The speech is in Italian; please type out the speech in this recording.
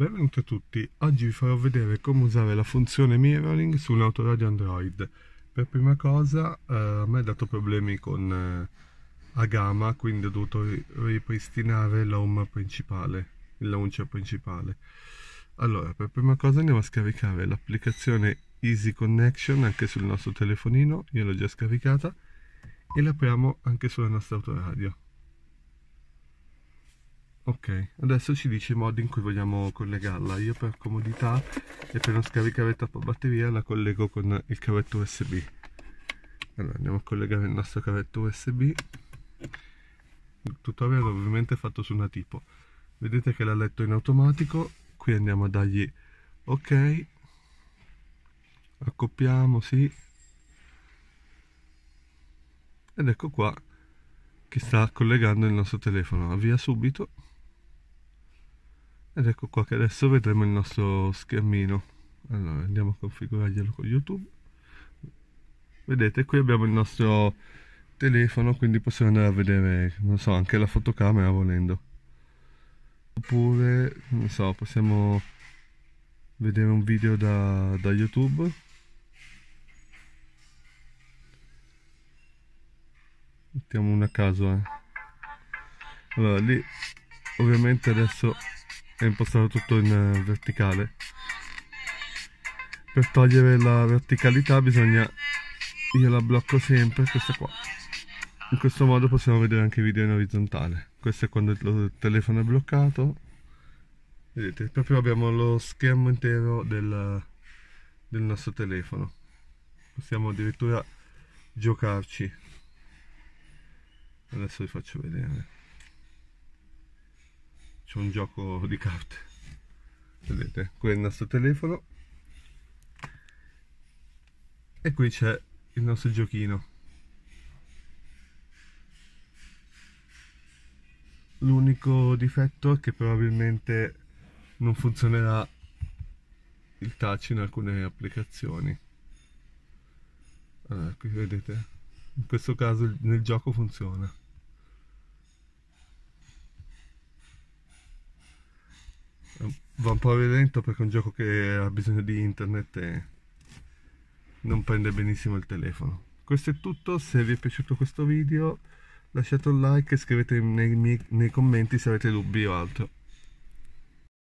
Benvenuti a tutti, oggi vi farò vedere come usare la funzione mirroring su un autoradio Android. Per prima cosa eh, a me ha dato problemi con eh, Agama, quindi ho dovuto ripristinare l'home principale, il launcher principale. Allora, per prima cosa andiamo a scaricare l'applicazione Easy Connection anche sul nostro telefonino, io l'ho già scaricata, e l'apriamo anche sulla nostra autoradio ok adesso ci dice i modi in cui vogliamo collegarla io per comodità e per non scaricare troppo batteria la collego con il cavetto usb allora andiamo a collegare il nostro cavetto usb il tutorial ovviamente è fatto su una tipo vedete che l'ha letto in automatico qui andiamo a dargli ok accoppiamo sì ed ecco qua che sta collegando il nostro telefono avvia subito ed ecco qua che adesso vedremo il nostro schermino allora andiamo a configurarglielo con youtube vedete qui abbiamo il nostro telefono quindi possiamo andare a vedere non so anche la fotocamera volendo oppure non so possiamo vedere un video da, da youtube mettiamo una caso eh. allora lì ovviamente adesso è impostato tutto in eh, verticale per togliere la verticalità bisogna io la blocco sempre questa qua in questo modo possiamo vedere anche i video in orizzontale questo è quando il telefono è bloccato vedete proprio abbiamo lo schermo intero del, del nostro telefono possiamo addirittura giocarci adesso vi faccio vedere c'è un gioco di carte vedete qui è il nostro telefono e qui c'è il nostro giochino l'unico difetto è che probabilmente non funzionerà il touch in alcune applicazioni allora, qui vedete in questo caso nel gioco funziona Va un po' lento perché è un gioco che ha bisogno di internet e non prende benissimo il telefono. Questo è tutto, se vi è piaciuto questo video lasciate un like e scrivete nei, miei, nei commenti se avete dubbi o altro.